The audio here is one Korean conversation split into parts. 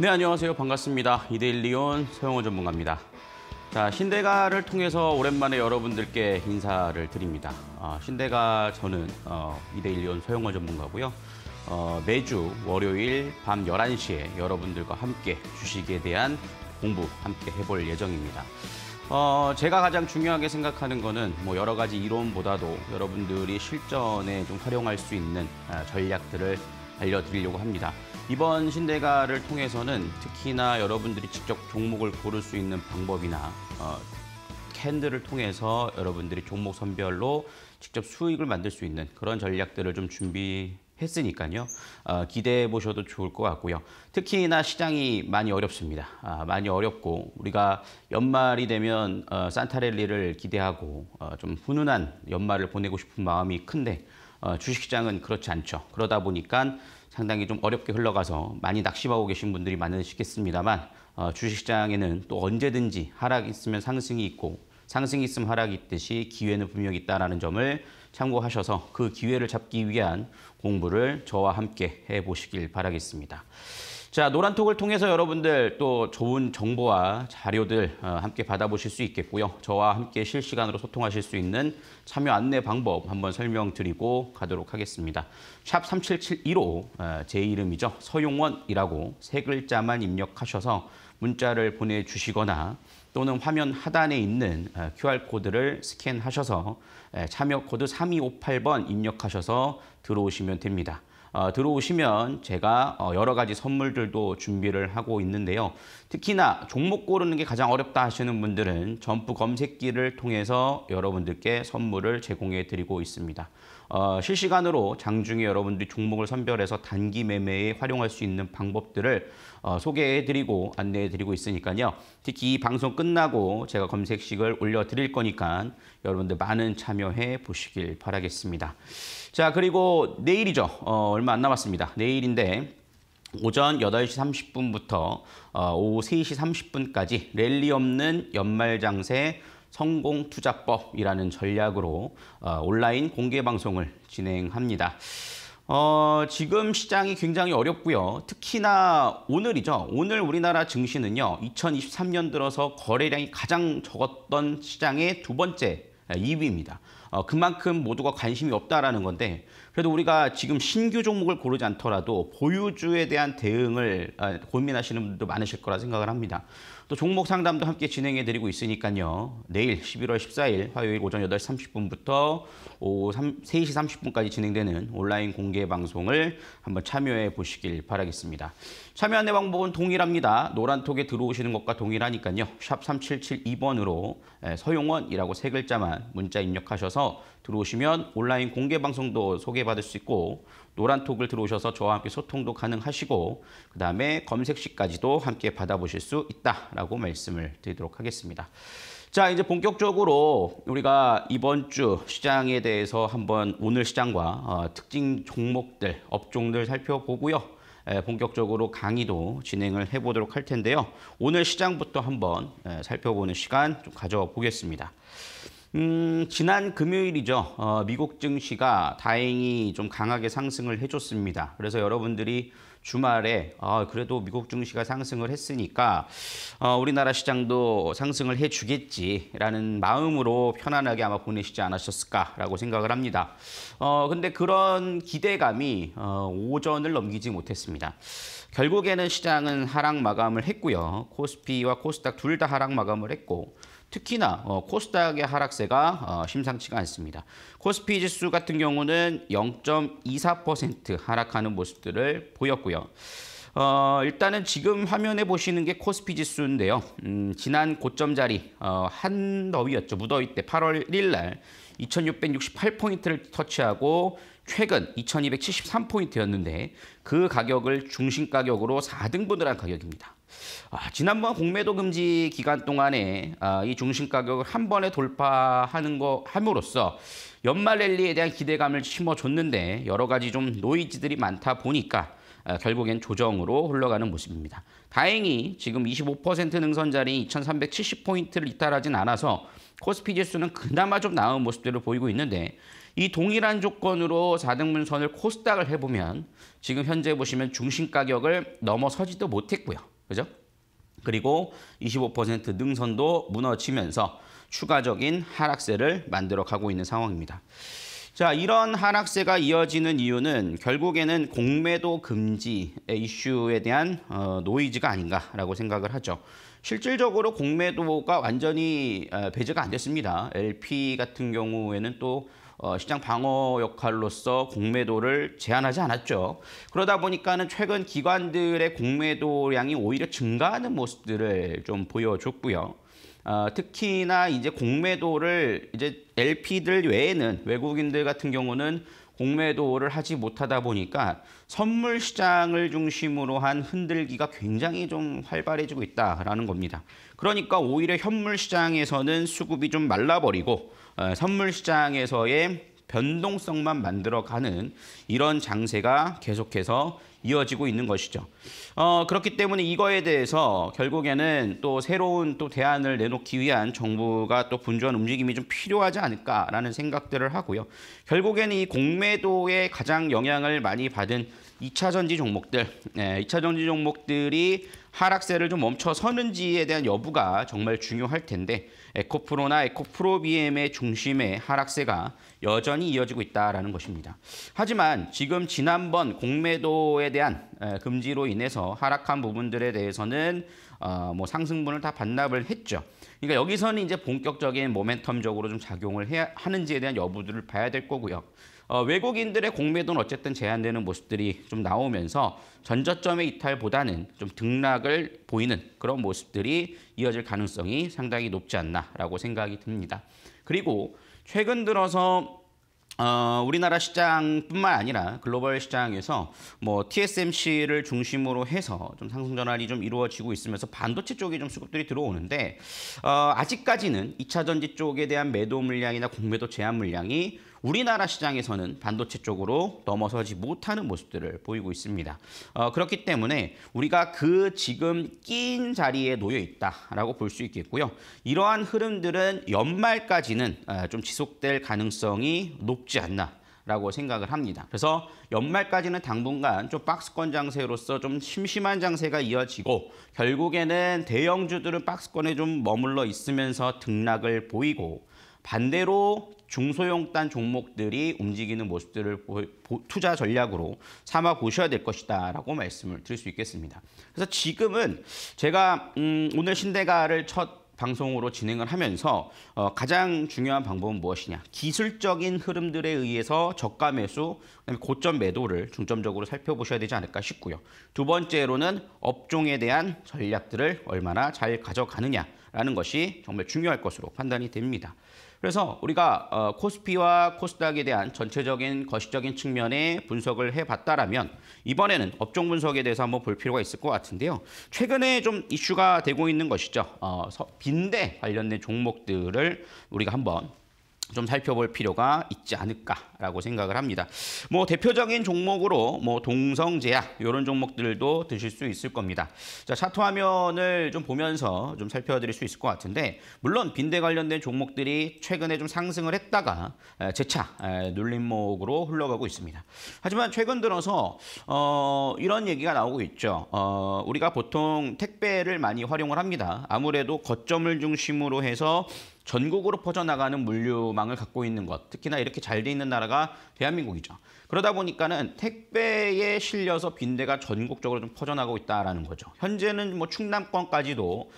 네, 안녕하세요. 반갑습니다. 이데일리온 서영호 전문가입니다. 자, 신대가를 통해서 오랜만에 여러분들께 인사를 드립니다. 어, 신대가 저는 어, 이데일리온 서영호 전문가고요. 어, 매주 월요일 밤 11시에 여러분들과 함께 주식에 대한 공부 함께 해볼 예정입니다. 어, 제가 가장 중요하게 생각하는 거는 뭐 여러 가지 이론보다도 여러분들이 실전에 좀 활용할 수 있는 아, 전략들을 알려드리려고 합니다. 이번 신대가를 통해서는 특히나 여러분들이 직접 종목을 고를 수 있는 방법이나 어, 캔들을 통해서 여러분들이 종목 선별로 직접 수익을 만들 수 있는 그런 전략들을 좀 준비 했으니까요. 어, 기대해 보셔도 좋을 것 같고요. 특히나 시장이 많이 어렵습니다. 아, 많이 어렵고 우리가 연말이 되면 어, 산타랠리를 기대하고 어, 좀 훈훈한 연말을 보내고 싶은 마음이 큰데 어, 주식시장은 그렇지 않죠. 그러다 보니까 상당히 좀 어렵게 흘러가서 많이 낙심하고 계신 분들이 많으시겠습니다만 어, 주식시장에는 또 언제든지 하락이 있으면 상승이 있고 상승이 있으면 하락이 있듯이 기회는 분명히 있다는 점을 참고하셔서 그 기회를 잡기 위한 공부를 저와 함께 해보시길 바라겠습니다. 자, 노란톡을 통해서 여러분들 또 좋은 정보와 자료들 어, 함께 받아보실 수 있겠고요. 저와 함께 실시간으로 소통하실 수 있는 참여 안내 방법 한번 설명드리고 가도록 하겠습니다. 샵 37715, 어, 제 이름이죠. 서용원이라고 세 글자만 입력하셔서 문자를 보내주시거나 또는 화면 하단에 있는 QR코드를 어, 스캔하셔서 참여 코드 3258번 입력하셔서 들어오시면 됩니다. 어, 들어오시면 제가 어, 여러 가지 선물들도 준비를 하고 있는데요. 특히나 종목 고르는 게 가장 어렵다 하시는 분들은 점프 검색기를 통해서 여러분들께 선물을 제공해 드리고 있습니다. 어, 실시간으로 장중에 여러분들이 종목을 선별해서 단기 매매에 활용할 수 있는 방법들을 어, 소개해드리고 안내해드리고 있으니까요. 특히 이 방송 끝나고 제가 검색식을 올려드릴 거니까 여러분들 많은 참여해 보시길 바라겠습니다. 자 그리고 내일이죠. 어, 얼마 안 남았습니다. 내일인데 오전 8시 30분부터 어, 오후 3시 30분까지 랠리 없는 연말 장세 성공 투자법이라는 전략으로 어, 온라인 공개 방송을 진행합니다. 어, 지금 시장이 굉장히 어렵고요. 특히나 오늘이죠. 오늘 우리나라 증시는요. 2023년 들어서 거래량이 가장 적었던 시장의 두 번째 2위입니다. 어, 그만큼 모두가 관심이 없다라는 건데 그래도 우리가 지금 신규 종목을 고르지 않더라도 보유주에 대한 대응을 아, 고민하시는 분들도 많으실 거라 생각을 합니다. 또 종목 상담도 함께 진행해 드리고 있으니까요. 내일 11월 14일 화요일 오전 8시 30분부터 오후 3, 3시 30분까지 진행되는 온라인 공개 방송을 한번 참여해 보시길 바라겠습니다. 참여 안내 방법은 동일합니다. 노란톡에 들어오시는 것과 동일하니까요. 샵 3772번으로 서용원이라고 세 글자만 문자 입력하셔서 들어오시면 온라인 공개 방송도 소개받을 수 있고 노란톡을 들어오셔서 저와 함께 소통도 가능하시고 그 다음에 검색시까지도 함께 받아보실 수 있다라고 말씀을 드리도록 하겠습니다. 자 이제 본격적으로 우리가 이번 주 시장에 대해서 한번 오늘 시장과 어, 특징 종목들, 업종들 살펴보고요. 본격적으로 강의도 진행을 해보도록 할 텐데요. 오늘 시장부터 한번 살펴보는 시간 좀 가져보겠습니다. 음, 지난 금요일이죠. 어, 미국 증시가 다행히 좀 강하게 상승을 해줬습니다. 그래서 여러분들이 주말에 어, 그래도 미국 증시가 상승을 했으니까 어, 우리나라 시장도 상승을 해주겠지라는 마음으로 편안하게 아마 보내시지 않으셨을까라고 생각을 합니다. 어, 근데 그런 기대감이 어, 오전을 넘기지 못했습니다. 결국에는 시장은 하락 마감을 했고요. 코스피와 코스닥 둘 다 하락 마감을 했고 특히나 어, 코스닥의 하락세가 어, 심상치가 않습니다. 코스피 지수 같은 경우는 0.24% 하락하는 모습들을 보였고요. 어, 일단은 지금 화면에 보시는 게 코스피 지수인데요. 음, 지난 고점 자리 어, 한 더위였죠. 무더위 때 8월 1일 날 2668포인트를 터치하고 최근 2273포인트였는데 그 가격을 중심 가격으로 4등분을 한 가격입니다. 아, 지난번 공매도 금지 기간 동안에 아, 이 중심 가격을 한 번에 돌파하는 거 함으로써 연말 랠리에 대한 기대감을 심어줬는데 여러 가지 좀 노이즈들이 많다 보니까 아, 결국엔 조정으로 흘러가는 모습입니다. 다행히 지금 25% 능선 자리 2370포인트를 이탈하진 않아서 코스피 지수는 그나마 좀 나은 모습들을 보이고 있는데 이 동일한 조건으로 4등분선을 코스닥을 해보면 지금 현재 보시면 중심 가격을 넘어서지도 못했고요. 그죠? 그리고 25% 능선도 무너지면서 추가적인 하락세를 만들어 가고 있는 상황입니다. 자, 이런 하락세가 이어지는 이유는 결국에는 공매도 금지 이슈에 대한 어, 노이즈가 아닌가라고 생각을 하죠. 실질적으로 공매도가 완전히 어, 배제가 안 됐습니다. LP 같은 경우에는 또 어, 시장 방어 역할로서 공매도를 제한하지 않았죠. 그러다 보니까는 최근 기관들의 공매도량이 오히려 증가하는 모습들을 좀 보여줬고요. 어, 특히나 이제 공매도를 이제 LP들 외에는 외국인들 같은 경우는 공매도를 하지 못하다 보니까 선물 시장을 중심으로 한 흔들기가 굉장히 좀 활발해지고 있다라는 겁니다. 그러니까 오히려 현물 시장에서는 수급이 좀 말라버리고 어, 선물 시장에서의 변동성만 만들어가는 이런 장세가 계속해서 이어지고 있는 것이죠. 어, 그렇기 때문에 이거에 대해서 결국에는 또 새로운 또 대안을 내놓기 위한 정부가 또 분주한 움직임이 좀 필요하지 않을까라는 생각들을 하고요. 결국에는 이 공매도에 가장 영향을 많이 받은 2차 전지 종목들, 네, 예, 2차 전지 종목들이 하락세를 좀 멈춰 서는지에 대한 여부가 정말 중요할 텐데 에코프로나 에코프로비엠의 중심의 하락세가 여전히 이어지고 있다라는 것입니다. 하지만 지금 지난번 공매도에 대한 금지로 인해서 하락한 부분들에 대해서는 어뭐 상승분을 다 반납을 했죠. 그러니까 여기서는 이제 본격적인 모멘텀적으로 좀 작용을 해야 하는지에 대한 여부들을 봐야 될 거고요. 어, 외국인들의 공매도는 어쨌든 제한되는 모습들이 좀 나오면서 전저점의 이탈보다는 좀 등락을 보이는 그런 모습들이 이어질 가능성이 상당히 높지 않나라고 생각이 듭니다. 그리고 최근 들어서 어, 우리나라 시장뿐만 아니라 글로벌 시장에서 뭐 TSMC를 중심으로 해서 좀 상승 전환이 좀 이루어지고 있으면서 반도체 쪽에 좀 수급들이 들어오는데 어, 아직까지는 이차 전지 쪽에 대한 매도 물량이나 공매도 제한 물량이 우리나라 시장에서는 반도체 쪽으로 넘어서지 못하는 모습들을 보이고 있습니다. 어, 그렇기 때문에 우리가 그 지금 낀 자리에 놓여 있다라고 볼 수 있겠고요. 이러한 흐름들은 연말까지는 어, 좀 지속될 가능성이 높지 않나 라고 생각을 합니다. 그래서 연말까지는 당분간 좀 박스권 장세로서 좀 심심한 장세가 이어지고 결국에는 대형주들은 박스권에 좀 머물러 있으면서 등락을 보이고 반대로 중소형 단 종목들이 움직이는 모습들을 투자 전략으로 삼아 보셔야 될 것이다 라고 말씀을 드릴 수 있겠습니다. 그래서 지금은 제가 음, 오늘 신대가를 첫 방송으로 진행을 하면서 어, 가장 중요한 방법은 무엇이냐 기술적인 흐름들에 의해서 저가 매수 그다음에 고점 매도를 중점적으로 살펴보셔야 되지 않을까 싶고요 두 번째로는 업종에 대한 전략들을 얼마나 잘 가져가느냐라는 것이 정말 중요할 것으로 판단이 됩니다. 그래서 우리가 어, 코스피와 코스닥에 대한 전체적인 거시적인 측면의 분석을 해봤다라면 이번에는 업종 분석에 대해서 한번 볼 필요가 있을 것 같은데요. 최근에 좀 이슈가 되고 있는 것이죠. 어, 빈대 관련된 종목들을 우리가 한번 좀 살펴볼 필요가 있지 않을까라고 생각을 합니다. 뭐 대표적인 종목으로 뭐 동성제약 이런 종목들도 드실 수 있을 겁니다. 자 차트 화면을 좀 보면서 좀 살펴드릴 수 있을 것 같은데 물론 빈대 관련된 종목들이 최근에 좀 상승을 했다가 재차 눌림목으로 흘러가고 있습니다. 하지만 최근 들어서 어, 이런 얘기가 나오고 있죠. 어, 우리가 보통 택배를 많이 활용을 합니다. 아무래도 거점을 중심으로 해서 전국으로 퍼져나가는 물류망을 갖고 있는 것, 특히나 이렇게 잘 돼 있는 나라가 대한민국이죠. 그러다 보니까는 택배에 실려서 빈대가 전국적으로 좀 퍼져나가고 있다라는 거죠. 현재는 뭐 충남권까지도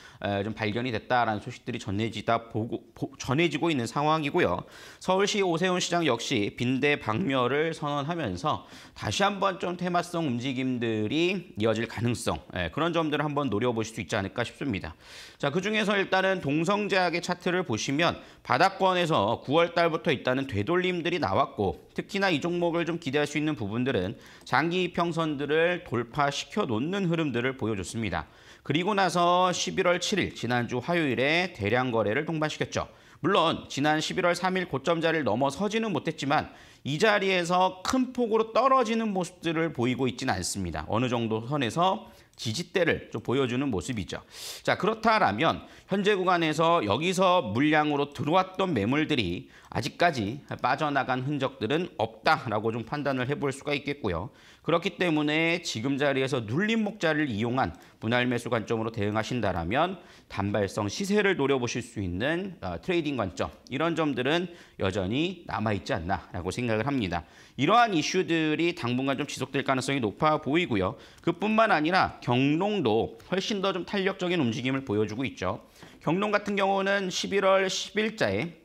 좀 발견이 됐다라는 소식들이 전해지다 보고 전해지고 있는 상황이고요. 서울시 오세훈 시장 역시 빈대 박멸을 선언하면서 다시 한번 좀 테마성 움직임들이 이어질 가능성 그런 점들을 한번 노려보실 수 있지 않을까 싶습니다. 자 그중에서 일단은 동성제약의 차트를 보시면 바닥권에서 9월 달부터 있다는 되돌림들이 나왔고 특히나 이 종목을 좀 기대할 수 있는 부분들은 장기 평선들을 돌파시켜 놓는 흐름들을 보여줬습니다. 그리고 나서 11월 7일 지난주 화요일에 대량 거래를 동반시켰죠. 물론 지난 11월 3일 고점자를 넘어서지는 못했지만 이 자리에서 큰 폭으로 떨어지는 모습들을 보이고 있지는 않습니다. 어느 정도 선에서 지지대를 좀 보여주는 모습이죠. 자 그렇다라면 현재 구간에서 여기서 물량으로 들어왔던 매물들이 아직까지 빠져나간 흔적들은 없다라고 좀 판단을 해볼 수가 있겠고요. 그렇기 때문에 지금 자리에서 눌림목자를 이용한 분할 매수 관점으로 대응하신다라면 단발성 시세를 노려보실 수 있는 어, 트레이딩 관점 이런 점들은 여전히 남아있지 않나라고 생각을 합니다. 이러한 이슈들이 당분간 좀 지속될 가능성이 높아 보이고요. 그뿐만 아니라 경롱도 훨씬 더 좀 탄력적인 움직임을 보여주고 있죠. 경롱 같은 경우는 11월 10일자에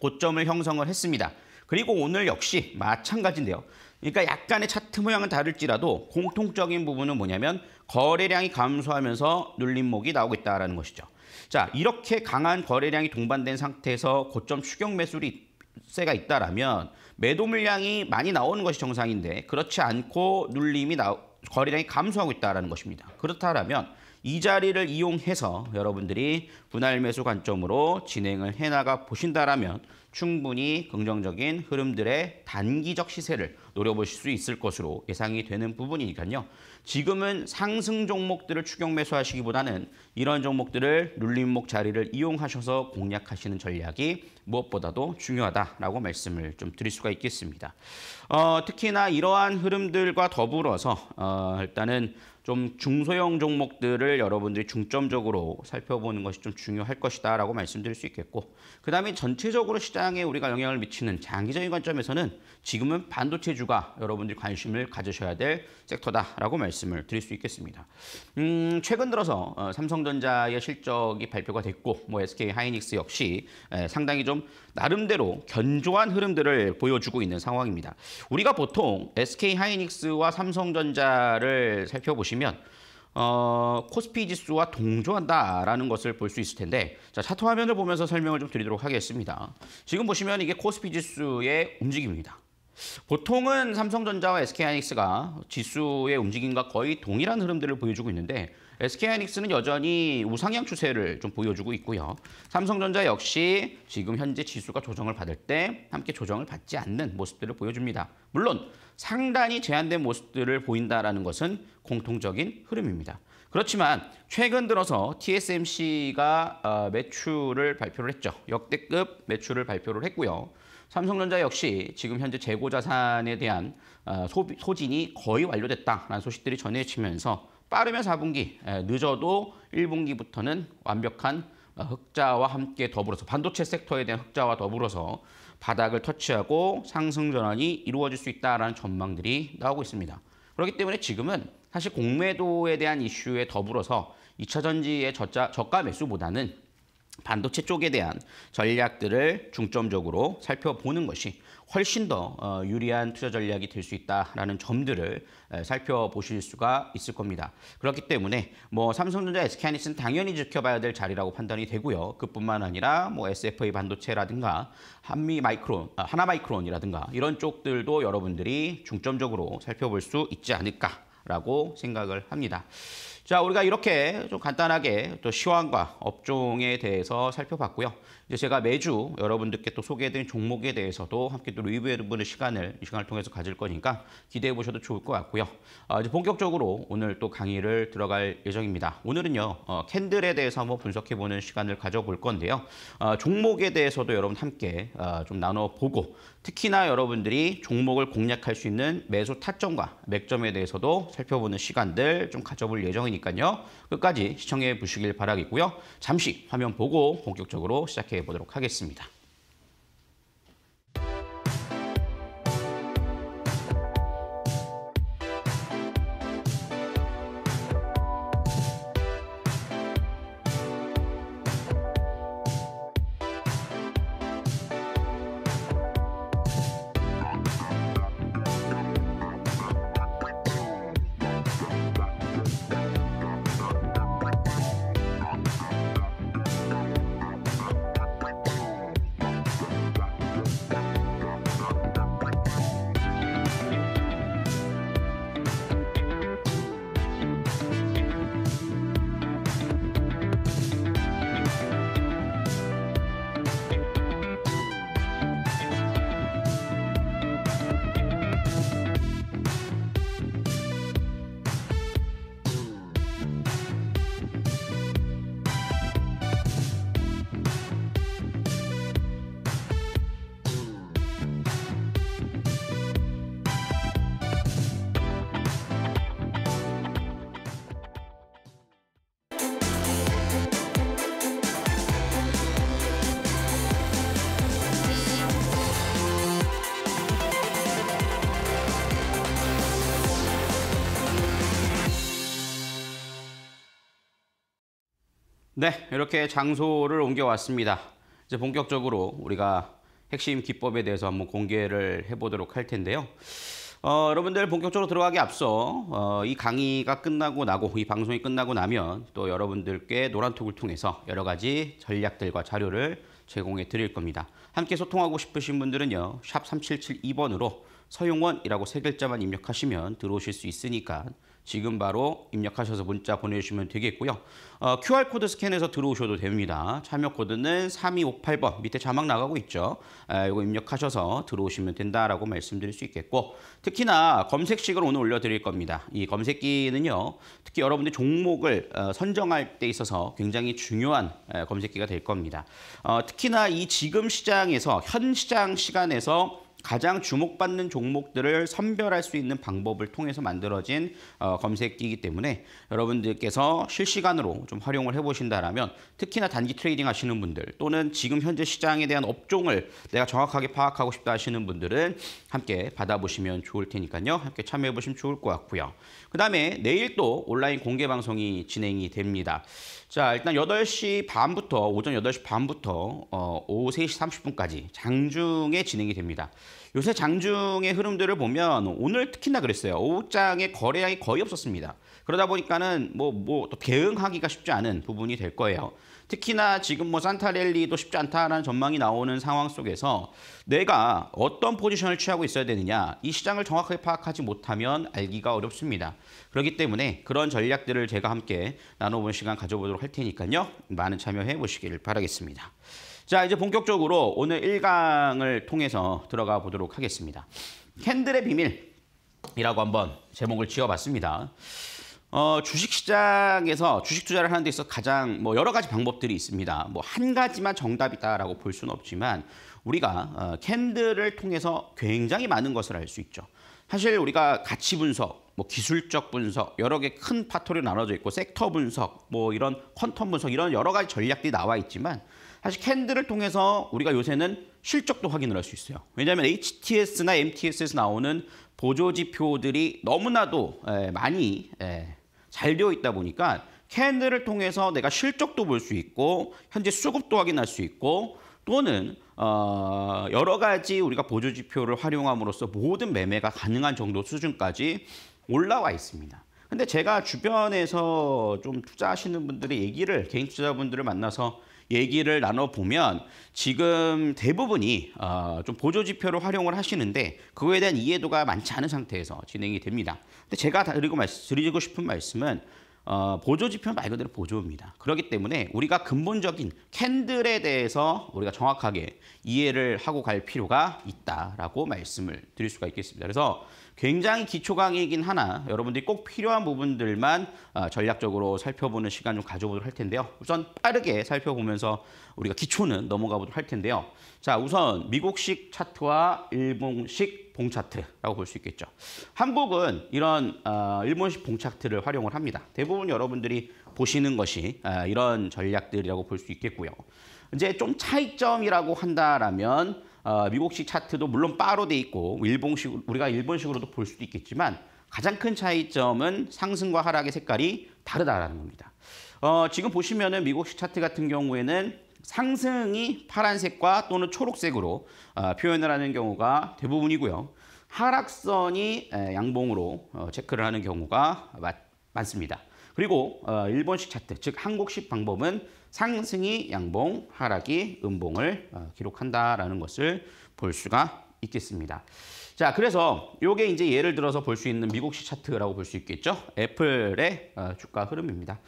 고점을 형성을 했습니다. 그리고 오늘 역시 마찬가지인데요. 그러니까 약간의 차트 모양은 다를지라도 공통적인 부분은 뭐냐면 거래량이 감소하면서 눌림목이 나오고 있다는 것이죠. 자 이렇게 강한 거래량이 동반된 상태에서 고점 추격 매수리 세가 있다라면 매도 물량이 많이 나오는 것이 정상인데 그렇지 않고 눌림이 나 거래량이 감소하고 있다는 라 것입니다. 그렇다면 라이 자리를 이용해서 여러분들이 분할 매수 관점으로 진행을 해나가 보신다라면 충분히 긍정적인 흐름들의 단기적 시세를 노려보실 수 있을 것으로 예상이 되는 부분이니까요. 지금은 상승 종목들을 추격 매수하시기보다는 이런 종목들을 눌림목 자리를 이용하셔서 공략하시는 전략이 무엇보다도 중요하다라고 말씀을 좀 드릴 수가 있겠습니다. 어, 특히나 이러한 흐름들과 더불어서 어, 일단은 좀 중소형 종목들을 여러분들이 중점적으로 살펴보는 것이 좀 중요할 것이다라고 말씀드릴 수 있겠고 그다음에 전체적으로 시장에 우리가 영향을 미치는 장기적인 관점에서는 지금은 반도체주가 여러분들이 관심을 가지셔야 될 섹터다라고 말씀을 드릴 수 있겠습니다. 음, 최근 들어서 어, 삼성전자의 실적이 발표가 됐고 뭐 SK 하이닉스 역시 예, 상당히 좀 나름대로 견조한 흐름들을 보여주고 있는 상황입니다. 우리가 보통 SK 하이닉스와 삼성전자를 살펴보시면 어, 코스피 지수와 동조한다라는 것을 볼 수 있을 텐데 자, 차트 화면을 보면서 설명을 좀 드리도록 하겠습니다. 지금 보시면 이게 코스피 지수의 움직임입니다. 보통은 삼성전자와 SK하이닉스가 지수의 움직임과 거의 동일한 흐름들을 보여주고 있는데 SK하이닉스는 여전히 우상향 추세를 좀 보여주고 있고요. 삼성전자 역시 지금 현재 지수가 조정을 받을 때 함께 조정을 받지 않는 모습들을 보여줍니다. 물론 상단이 제한된 모습들을 보인다라는 것은 공통적인 흐름입니다. 그렇지만 최근 들어서 TSMC가 어, 매출을 발표를 했죠. 역대급 매출을 발표를 했고요. 삼성전자 역시 지금 현재 재고 자산에 대한 어, 소진이 거의 완료됐다라는 소식들이 전해지면서 빠르면 4분기, 늦어도 1분기부터는 완벽한 어, 흑자와 함께 더불어서 반도체 섹터에 대한 흑자와 더불어서 바닥을 터치하고 상승 전환이 이루어질 수 있다라는 전망들이 나오고 있습니다. 그렇기 때문에 지금은 사실 공매도에 대한 이슈에 더불어서 2차 전지의 저가 매수보다는 반도체 쪽에 대한 전략들을 중점적으로 살펴보는 것이 훨씬 더 어, 유리한 투자 전략이 될 수 있다라는 점들을 살펴보실 수가 있을 겁니다. 그렇기 때문에 뭐 삼성전자, SK하이닉스는 당연히 지켜봐야 될 자리라고 판단이 되고요. 그뿐만 아니라 뭐 SFA 반도체라든가 한미 마이크론, 아, 하나 마이크론이라든가 이런 쪽들도 여러분들이 중점적으로 살펴볼 수 있지 않을까라고 생각을 합니다. 자, 우리가 이렇게 좀 간단하게 또 시황과 업종에 대해서 살펴봤고요. 이제 제가 매주 여러분들께 또 소개해드린 종목에 대해서도 함께 또 리뷰해보는 시간을 이 시간을 통해서 가질 거니까 기대해 보셔도 좋을 것 같고요. 아, 이제 본격적으로 오늘 또 강의를 들어갈 예정입니다. 오늘은요 어, 캔들에 대해서 한번 분석해보는 시간을 가져볼 건데요. 아, 종목에 대해서도 여러분 함께 아, 좀 나눠보고 특히나 여러분들이 종목을 공략할 수 있는 매수 타점과 맥점에 대해서도 살펴보는 시간들 좀 가져볼 예정이니까요. 끝까지 시청해 보시길 바라겠고요. 잠시 화면 보고 본격적으로 시작해. 보도록 하겠습니다. 네, 이렇게 장소를 옮겨왔습니다. 이제 본격적으로 우리가 핵심 기법에 대해서 한번 공개를 해보도록 할 텐데요. 어, 여러분들 본격적으로 들어가기 앞서 어, 이 강의가 끝나고 나고 이 방송이 끝나고 나면 또 여러분들께 노란톡을 통해서 여러 가지 전략들과 자료를 제공해 드릴 겁니다. 함께 소통하고 싶으신 분들은요. 샵 3772번으로 서용원이라고 세 글자만 입력하시면 들어오실 수 있으니까 지금 바로 입력하셔서 문자 보내주시면 되겠고요. 어, QR코드 스캔해서 들어오셔도 됩니다. 참여 코드는 3258번 밑에 자막 나가고 있죠. 아, 이거 입력하셔서 들어오시면 된다라고 말씀드릴 수 있겠고 특히나 검색식을 오늘 올려드릴 겁니다. 이 검색기는요. 특히 여러분들 종목을 어, 선정할 때 있어서 굉장히 중요한 에, 검색기가 될 겁니다. 어, 특히나 이 지금 시장에서 현 시장 시간에서 가장 주목받는 종목들을 선별할 수 있는 방법을 통해서 만들어진 어, 검색기이기 때문에 여러분들께서 실시간으로 좀 활용을 해보신다면 특히나 단기 트레이딩 하시는 분들 또는 지금 현재 시장에 대한 업종을 내가 정확하게 파악하고 싶다 하시는 분들은 함께 받아보시면 좋을 테니까요. 함께 참여해보시면 좋을 것 같고요. 그 다음에 내일 또 온라인 공개 방송이 진행이 됩니다. 자, 일단 8시 반부터 오전 8시 반부터 어, 오후 3시 30분까지 장중에 진행이 됩니다. 요새 장중의 흐름들을 보면 오늘 특히나 그랬어요. 오후장에 거래량이 거의 없었습니다. 그러다 보니까는 뭐뭐 뭐, 뭐 대응하기가 쉽지 않은 부분이 될 거예요. 특히나 지금 뭐 산타랠리도 쉽지 않다라는 전망이 나오는 상황 속에서 내가 어떤 포지션을 취하고 있어야 되느냐 이 시장을 정확하게 파악하지 못하면 알기가 어렵습니다. 그렇기 때문에 그런 전략들을 제가 함께 나눠보는 시간 가져보도록 할 테니까요. 많은 참여해 보시길 바라겠습니다. 자 이제 본격적으로 오늘 1강을 통해서 들어가 보도록 하겠습니다. 캔들의 비밀 이라고 한번 제목을 지어봤습니다. 어, 주식시장에서 주식 투자를 하는 데 있어서 가장 뭐 여러 가지 방법들이 있습니다. 뭐 한 가지만 정답이다라고 볼 수는 없지만 우리가 어, 캔들을 통해서 굉장히 많은 것을 알 수 있죠. 사실 우리가 가치 분석, 뭐 기술적 분석, 여러 개 큰 파토로 나눠져 있고 섹터 분석, 뭐 이런 컨텀 분석 이런 여러 가지 전략들이 나와 있지만 사실 캔들을 통해서 우리가 요새는 실적도 확인을 할 수 있어요. 왜냐하면 HTS나 MTS에서 나오는 보조 지표들이 너무나도 예, 많이 예, 잘 되어 있다 보니까 캔들을 통해서 내가 실적도 볼 수 있고 현재 수급도 확인할 수 있고 또는 어 여러 가지 우리가 보조 지표를 활용함으로써 모든 매매가 가능한 정도 수준까지 올라와 있습니다. 근데 제가 주변에서 좀 투자하시는 분들의 얘기를 개인 투자자분들을 만나서 얘기를 나눠보면 지금 대부분이 어, 좀 보조지표를 활용을 하시는데 그거에 대한 이해도가 많지 않은 상태에서 진행이 됩니다. 근데 제가 드리고 말 드리고 싶은 말씀은 어, 보조지표 말 그대로 보조입니다. 그렇기 때문에 우리가 근본적인 캔들에 대해서 우리가 정확하게 이해를 하고 갈 필요가 있다라고 말씀을 드릴 수가 있겠습니다. 그래서 굉장히 기초 강의이긴 하나 여러분들이 꼭 필요한 부분들만 어, 전략적으로 살펴보는 시간 좀 가져보도록 할 텐데요. 우선 빠르게 살펴보면서 우리가 기초는 넘어가 보도록 할 텐데요. 자, 우선 미국식 차트와 일본식 봉차트라고 볼 수 있겠죠. 한국은 이런 어, 일본식 봉차트를 활용을 합니다. 대부분 여러분들이 보시는 것이 어, 이런 전략들이라고 볼 수 있겠고요. 이제 좀 차이점이라고 한다라면 어, 미국식 차트도 물론 바로 돼 있고 일본식 우리가 일본식으로도 볼 수도 있겠지만 가장 큰 차이점은 상승과 하락의 색깔이 다르다라는 겁니다. 어, 지금 보시면은 미국식 차트 같은 경우에는 상승이 파란색과 또는 초록색으로 아, 표현을 하는 경우가 대부분이고요. 하락선이 양봉으로 어, 체크를 하는 경우가 많습니다. 그리고 어, 일본식 차트, 즉 한국식 방법은 상승이 양봉, 하락이 음봉을 어, 기록한다라는 것을 볼 수가 있겠습니다. 자, 그래서 이게 이제 예를 들어서 볼 수 있는 미국식 차트라고 볼 수 있겠죠. 애플의 주가 흐름입니다.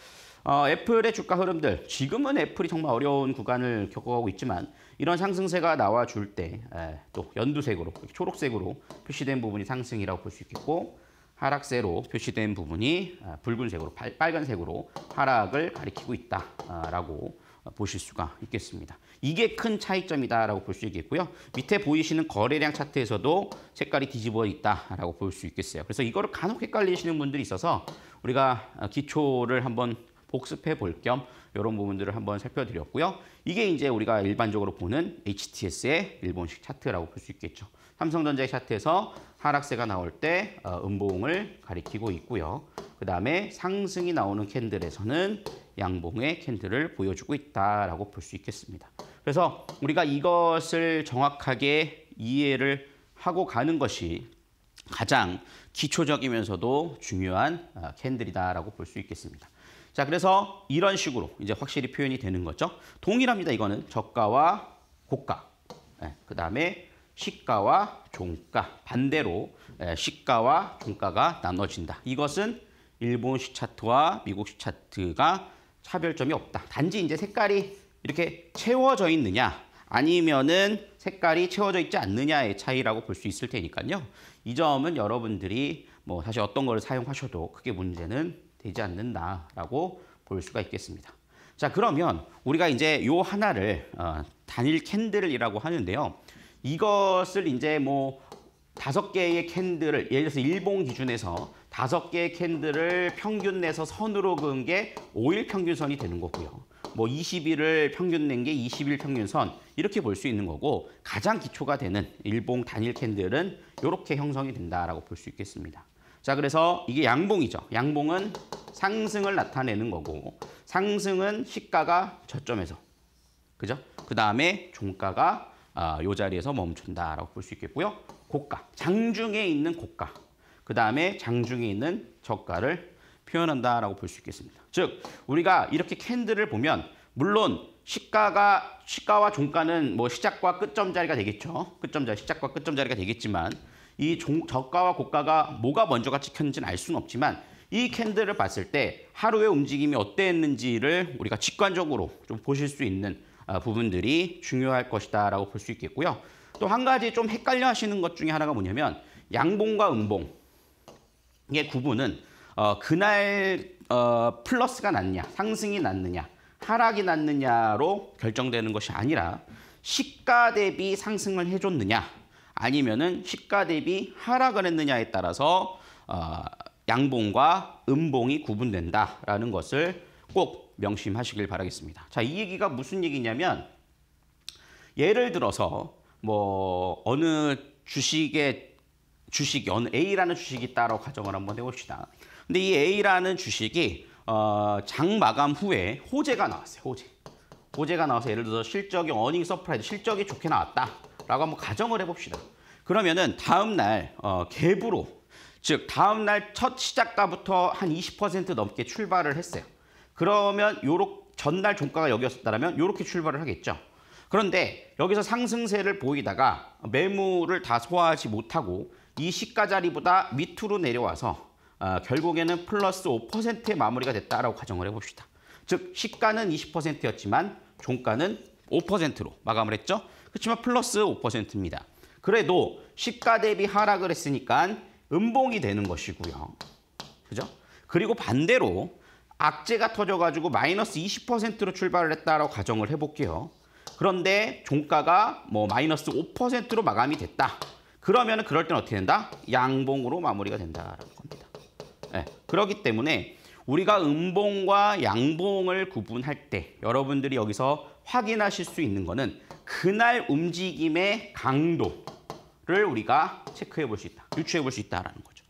어, 애플의 주가 흐름들 지금은 애플이 정말 어려운 구간을 겪어가고 있지만 이런 상승세가 나와줄 때또 연두색으로 초록색으로 표시된 부분이 상승이라고 볼 수 있겠고 하락세로 표시된 부분이 아, 붉은색으로 빨간색으로 하락을 가리키고 있다라고 어, 보실 수가 있겠습니다. 이게 큰 차이점이다라고 볼 수 있겠고요. 밑에 보이시는 거래량 차트에서도 색깔이 뒤집어 있다라고 볼 수 있겠어요. 그래서 이거를 간혹 헷갈리시는 분들이 있어서 우리가 어, 기초를 한번 복습해 볼 겸 이런 부분들을 한번 살펴드렸고요. 이게 이제 우리가 일반적으로 보는 HTS의 일본식 차트라고 볼 수 있겠죠. 삼성전자의 차트에서 하락세가 나올 때 어, 음봉을 가리키고 있고요. 그 다음에 상승이 나오는 캔들에서는 양봉의 캔들을 보여주고 있다라고 볼 수 있겠습니다. 그래서 우리가 이것을 정확하게 이해를 하고 가는 것이 가장 기초적이면서도 중요한 어, 캔들이다라고 볼 수 있겠습니다. 자, 그래서 이런 식으로 이제 확실히 표현이 되는 거죠. 동일합니다. 이거는 저가와 고가, 예, 그 다음에 시가와 종가, 반대로 예, 시가와 종가가 나눠진다. 이것은 일본시 차트와 미국시 차트가 차별점이 없다. 단지 이제 색깔이 이렇게 채워져 있느냐 아니면은 색깔이 채워져 있지 않느냐의 차이라고 볼 수 있을 테니까요. 이 점은 여러분들이 뭐 사실 어떤 걸 사용하셔도 크게 문제는 되지 않는다라고 볼 수가 있겠습니다. 자, 그러면 우리가 이제 요 하나를 어, 단일 캔들이라고 하는데요. 이것을 이제 뭐 다섯 개의 캔들을 예를 들어서 일본 기준에서 다섯 개의 캔들을 평균 내서 선으로 그은 게 5일 평균선이 되는 거고요. 뭐 20일을 평균 낸 게 20일 평균선 이렇게 볼 수 있는 거고 가장 기초가 되는 일봉 단일 캔들은 이렇게 형성이 된다라고 볼 수 있겠습니다. 자, 그래서 이게 양봉이죠. 양봉은 상승을 나타내는 거고 상승은 시가가 저점에서 그죠? 그 다음에 종가가 아, 요 자리에서 멈춘다라고 볼 수 있겠고요. 고가, 장중에 있는 고가, 그 다음에 장중에 있는 저가를 표현한다라고 볼 수 있겠습니다. 즉 우리가 이렇게 캔들을 보면 물론 시가가 시가와 종가는 뭐 시작과 끝점 자리가 되겠죠. 끝점 자리, 시작과 끝점 자리가 되겠지만 이 저가와 고가가 뭐가 먼저가 찍혔는지는 알 수는 없지만 이 캔들을 봤을 때 하루의 움직임이 어땠는지를 우리가 직관적으로 좀 보실 수 있는 아, 부분들이 중요할 것이다라고 볼 수 있겠고요. 또 한 가지 좀 헷갈려 하시는 것 중에 하나가 뭐냐면 양봉과 음봉의 구분은 어, 그날 어, 플러스가 났냐, 상승이 났느냐, 하락이 났느냐로 결정되는 것이 아니라 시가 대비 상승을 해줬느냐 아니면은 시가 대비 하락을 했느냐에 따라서 어, 양봉과 음봉이 구분된다라는 것을 꼭 명심하시길 바라겠습니다. 자, 이 얘기가 무슨 얘기냐면 예를 들어서 뭐 어느 주식의 주식 연 A라는 주식이 따로 가정을 한번 해봅시다. 근데 이 A라는 주식이 어, 장 마감 후에 호재가 나왔어요. 호재. 호재가 나와서 예를 들어서 실적이 어닝 서프라이드 실적이 좋게 나왔다. 라고 한번 가정을 해봅시다. 그러면은 다음날 어, 갭으로 즉 다음날 첫 시작가부터 한 20% 넘게 출발을 했어요. 그러면 요렇 전날 종가가 여기였었다면 이렇게 출발을 하겠죠. 그런데 여기서 상승세를 보이다가 매물을 다 소화하지 못하고 이 시가 자리보다 밑으로 내려와서 어, 결국에는 플러스 5%의 마무리가 됐다라고 가정을 해봅시다. 즉 시가는 20%였지만 종가는 5%로 마감을 했죠. 그렇지만 플러스 5%입니다. 그래도 시가 대비 하락을 했으니까 음봉이 되는 것이고요. 그죠? 그리고 반대로 악재가 터져가지고 마이너스 20%로 출발을 했다라고 가정을 해볼게요. 그런데 종가가 뭐 마이너스 5%로 마감이 됐다. 그러면 그럴 땐 어떻게 된다? 양봉으로 마무리가 된다라는 겁니다. 네, 예, 그렇기 때문에 우리가 음봉과 양봉을 구분할 때 여러분들이 여기서 확인하실 수 있는 거는 그날 움직임의 강도를 우리가 체크해 볼 수 있다. 유추해 볼 수 있다라는 거죠.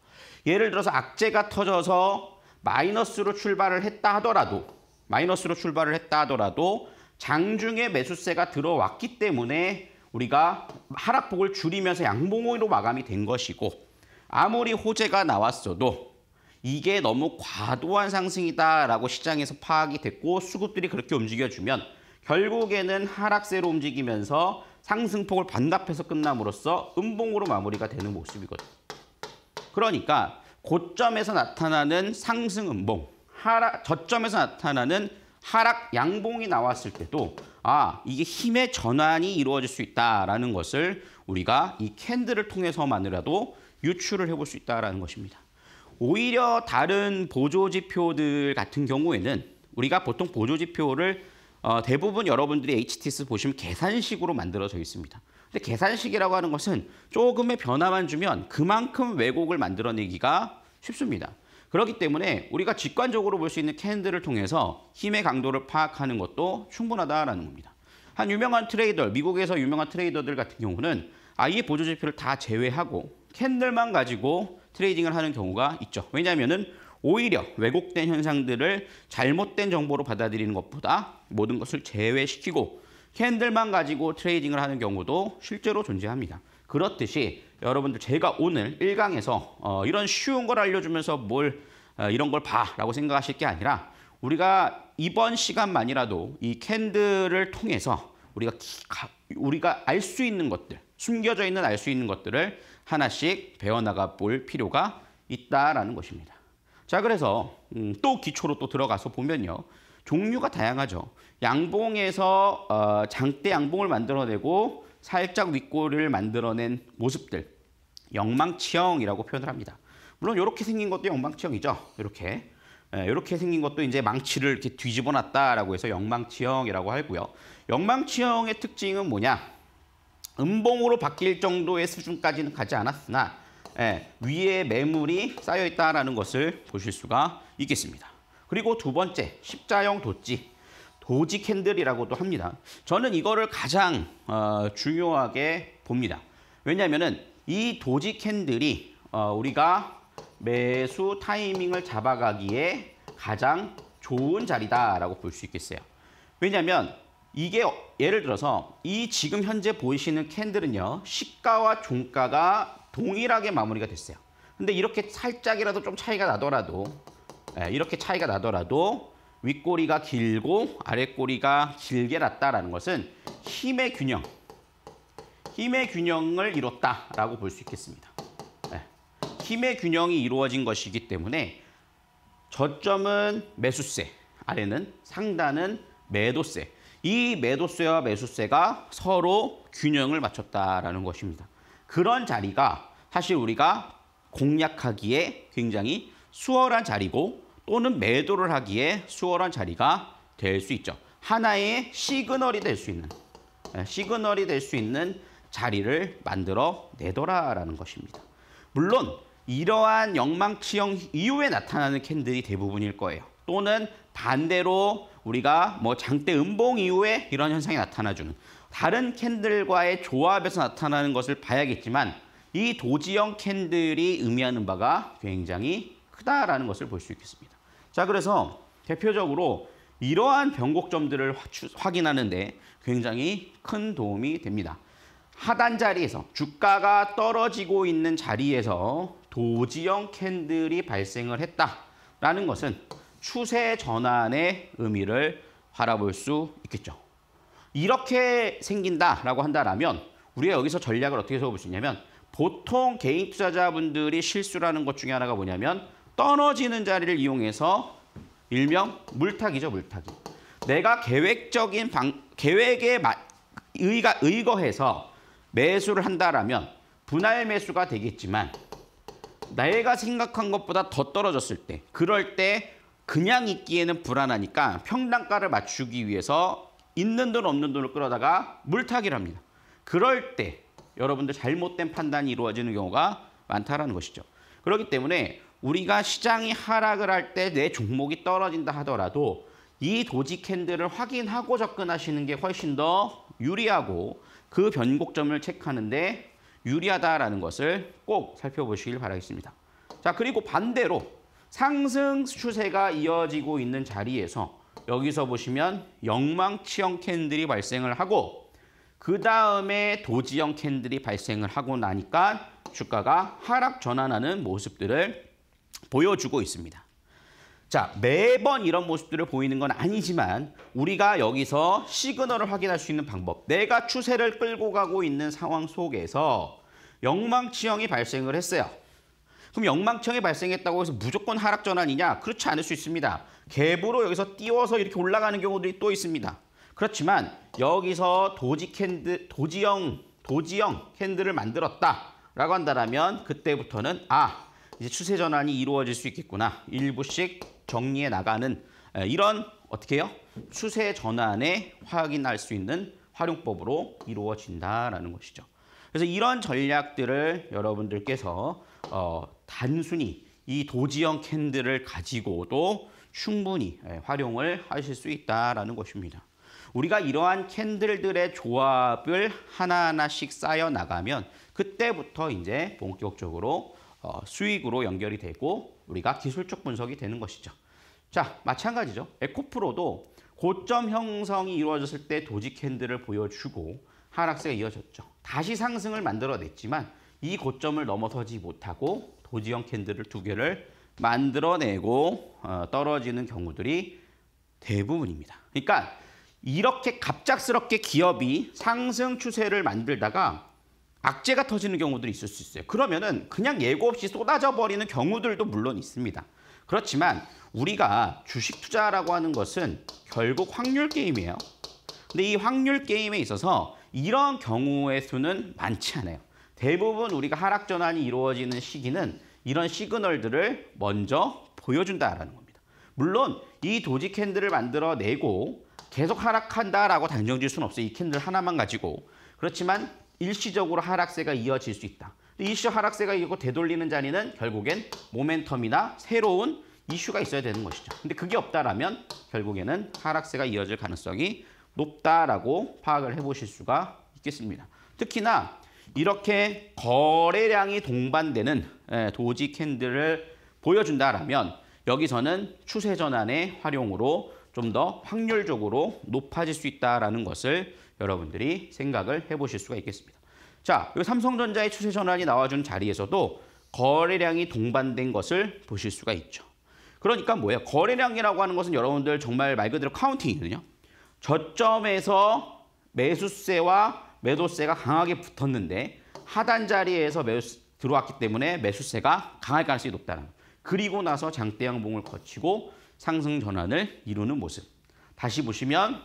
예를 들어서 악재가 터져서 마이너스로 출발을 했다 하더라도 마이너스로 출발을 했다 하더라도 장중에 매수세가 들어왔기 때문에 우리가 하락폭을 줄이면서 양봉으로 마감이 된 것이고 아무리 호재가 나왔어도 이게 너무 과도한 상승이다라고 시장에서 파악이 됐고 수급들이 그렇게 움직여주면 결국에는 하락세로 움직이면서 상승폭을 반납해서 끝남으로써 음봉으로 마무리가 되는 모습이거든요. 그러니까 고점에서 나타나는 상승 음봉, 하락 저점에서 나타나는 하락 양봉이 나왔을 때도 아 이게 힘의 전환이 이루어질 수 있다라는 것을 우리가 이 캔들을 통해서만이라도 유추를 해볼 수 있다라는 것입니다. 오히려 다른 보조지표들 같은 경우에는 우리가 보통 보조지표를 어, 대부분 여러분들이 HTS 보시면 계산식으로 만들어져 있습니다. 근데 계산식이라고 하는 것은 조금의 변화만 주면 그만큼 왜곡을 만들어내기가 쉽습니다. 그렇기 때문에 우리가 직관적으로 볼 수 있는 캔들을 통해서 힘의 강도를 파악하는 것도 충분하다라는 겁니다. 한 유명한 트레이더, 미국에서 유명한 트레이더들 같은 경우는 아예 보조 지표를 다 제외하고 캔들만 가지고 트레이딩을 하는 경우가 있죠. 왜냐하면은 오히려 왜곡된 현상들을 잘못된 정보로 받아들이는 것보다 모든 것을 제외시키고 캔들만 가지고 트레이딩을 하는 경우도 실제로 존재합니다. 그렇듯이 여러분들 제가 오늘 1강에서 어, 이런 쉬운 걸 알려주면서 뭘 어, 이런 걸 봐라고 생각하실 게 아니라 우리가 이번 시간만이라도 이 캔들을 통해서 우리가 가, 우리가 알 수 있는 것들 숨겨져 있는 알 수 있는 것들을 하나씩 배워나가 볼 필요가 있다라는 것입니다. 자, 그래서 음, 또 기초로 또 들어가서 보면요. 종류가 다양하죠. 양봉에서 어, 장대 양봉을 만들어내고 살짝 윗골을 만들어낸 모습들. 영망치형이라고 표현을 합니다. 물론 이렇게 생긴 것도 영망치형이죠. 이렇게. 이렇게 예, 생긴 것도 이제 망치를 이렇게 뒤집어 놨다라고 해서 영망치형이라고 하고요. 영망치형의 특징은 뭐냐? 음봉으로 바뀔 정도의 수준까지는 가지 않았으나 예, 위에 매물이 쌓여 있다라는 것을 보실 수가 있겠습니다. 그리고 두 번째 십자형 도지 도지 캔들이라고도 합니다. 저는 이거를 가장 어, 중요하게 봅니다. 왜냐하면이 도지 캔들이 어, 우리가 매수 타이밍을 잡아가기에 가장 좋은 자리다라고 볼 수 있겠어요. 왜냐하면 이게 예를 들어서 이 지금 현재 보이시는 캔들은요 시가와 종가가 동일하게 마무리가 됐어요. 근데 이렇게 살짝이라도 좀 차이가 나더라도 예, 이렇게 차이가 나더라도 윗꼬리가 길고 아랫꼬리가 길게 났다라는 것은 힘의 균형, 힘의 균형을 이뤘다라고 볼 수 있겠습니다. 예, 힘의 균형이 이루어진 것이기 때문에 저점은 매수세, 아래는 상단은 매도세. 이 매도세와 매수세가 서로 균형을 맞췄다라는 것입니다. 그런 자리가 사실 우리가 공략하기에 굉장히 수월한 자리고 또는 매도를 하기에 수월한 자리가 될 수 있죠. 하나의 시그널이 될 수 있는 예, 시그널이 될 수 있는 자리를 만들어 내더라라는 것입니다. 물론 이러한 영망치형 이후에 나타나는 캔들이 대부분일 거예요. 또는 반대로 우리가 뭐 장대 음봉 이후에 이런 현상이 나타나주는 다른 캔들과의 조합에서 나타나는 것을 봐야겠지만 이 도지형 캔들이 의미하는 바가 굉장히 크다라는 것을 볼 수 있겠습니다. 자, 그래서 대표적으로 이러한 변곡점들을 확인하는데 굉장히 큰 도움이 됩니다. 하단 자리에서 주가가 떨어지고 있는 자리에서 도지형 캔들이 발생을 했다라는 것은 추세 전환의 의미를 바라볼 수 있겠죠. 이렇게 생긴다라고 한다면 우리가 여기서 전략을 어떻게 세워볼 수 있냐면 보통 개인 투자자분들이 실수라는 것 중에 하나가 뭐냐면 떨어지는 자리를 이용해서 일명 물타기죠 물타기 내가 계획적인 방, 계획에 마, 의가, 의거해서 매수를 한다라면 분할 매수가 되겠지만 내가 생각한 것보다 더 떨어졌을 때 그럴 때 그냥 있기에는 불안하니까 평단가를 맞추기 위해서 있는 돈 없는 돈을 끌어다가 물타기를 합니다. 그럴 때 여러분들 잘못된 판단이 이루어지는 경우가 많다라는 것이죠. 그렇기 때문에 우리가 시장이 하락을 할 때 내 종목이 떨어진다 하더라도 이 도지 캔들을 확인하고 접근하시는 게 훨씬 더 유리하고 그 변곡점을 체크하는데 유리하다라는 것을 꼭 살펴보시길 바라겠습니다. 자 그리고 반대로 상승 추세가 이어지고 있는 자리에서 여기서 보시면 영망치형 캔들이 발생을 하고 그 다음에 도지형 캔들이 발생을 하고 나니까 주가가 하락 전환하는 모습들을 보여주고 있습니다. 자, 매번 이런 모습들을 보이는 건 아니지만 우리가 여기서 시그널을 확인할 수 있는 방법, 내가 추세를 끌고 가고 있는 상황 속에서 영망치형이 발생을 했어요. 그럼 영망청이 발생했다고 해서 무조건 하락 전환이냐? 그렇지 않을 수 있습니다. 갭으로 여기서 띄워서 이렇게 올라가는 경우들이 또 있습니다. 그렇지만 여기서 도지 캔드 도지형 도지형 캔들을 만들었다라고 한다면 그때부터는 아 이제 추세 전환이 이루어질 수 있겠구나 일부씩 정리해 나가는 이런 어떻게 해요 추세 전환에 확인할 수 있는 활용법으로 이루어진다라는 것이죠. 그래서 이런 전략들을 여러분들께서 어, 단순히 이 도지형 캔들을 가지고도 충분히 예, 활용을 하실 수있다는 것입니다. 우리가 이러한 캔들들의 조합을 하나하나씩 쌓여 나가면 그때부터 이제 본격적으로 어, 수익으로 연결이 되고 우리가 기술적 분석이 되는 것이죠. 자, 마찬가지죠. 에코프로도 고점 형성이 이루어졌을 때 도지 캔들을 보여주고 하락세가 이어졌죠. 다시 상승을 만들어냈지만 이 고점을 넘어서지 못하고 도지형 캔들을 두 개를 만들어내고 어, 떨어지는 경우들이 대부분입니다. 그러니까 이렇게 갑작스럽게 기업이 상승 추세를 만들다가 악재가 터지는 경우들이 있을 수 있어요. 그러면은 그냥 예고 없이 쏟아져 버리는 경우들도 물론 있습니다. 그렇지만 우리가 주식 투자라고 하는 것은 결국 확률 게임이에요. 근데 이 확률 게임에 있어서 이런 경우의 수는 많지 않아요. 대부분 우리가 하락 전환이 이루어지는 시기는 이런 시그널들을 먼저 보여준다라는 겁니다. 물론 이 도지 캔들을 만들어내고 계속 하락한다라고 단정 질을 수는 없어요. 이 캔들 하나만 가지고. 그렇지만 일시적으로 하락세가 이어질 수 있다. 이슈 하락세가 이고 되돌리는 자리는 결국엔 모멘텀이나 새로운 이슈가 있어야 되는 것이죠. 근데 그게 없다라면 결국에는 하락세가 이어질 가능성이 높다라고 파악을 해보실 수가 있겠습니다. 특히나 이렇게 거래량이 동반되는 예, 도지 캔들을 보여준다라면 여기서는 추세 전환의 활용으로 좀 더 확률적으로 높아질 수 있다라는 것을 여러분들이 생각을 해보실 수가 있겠습니다. 자, 삼성전자의 추세 전환이 나와준 자리에서도 거래량이 동반된 것을 보실 수가 있죠. 그러니까 뭐예요? 거래량이라고 하는 것은 여러분들 정말 말 그대로 카운팅이거든요. 저점에서 매수세와 매도세가 강하게 붙었는데 하단 자리에서 매수, 들어왔기 때문에 매수세가 강할 가능성이 높다는 것. 그리고 나서 장대 양봉을 거치고 상승 전환을 이루는 모습. 다시 보시면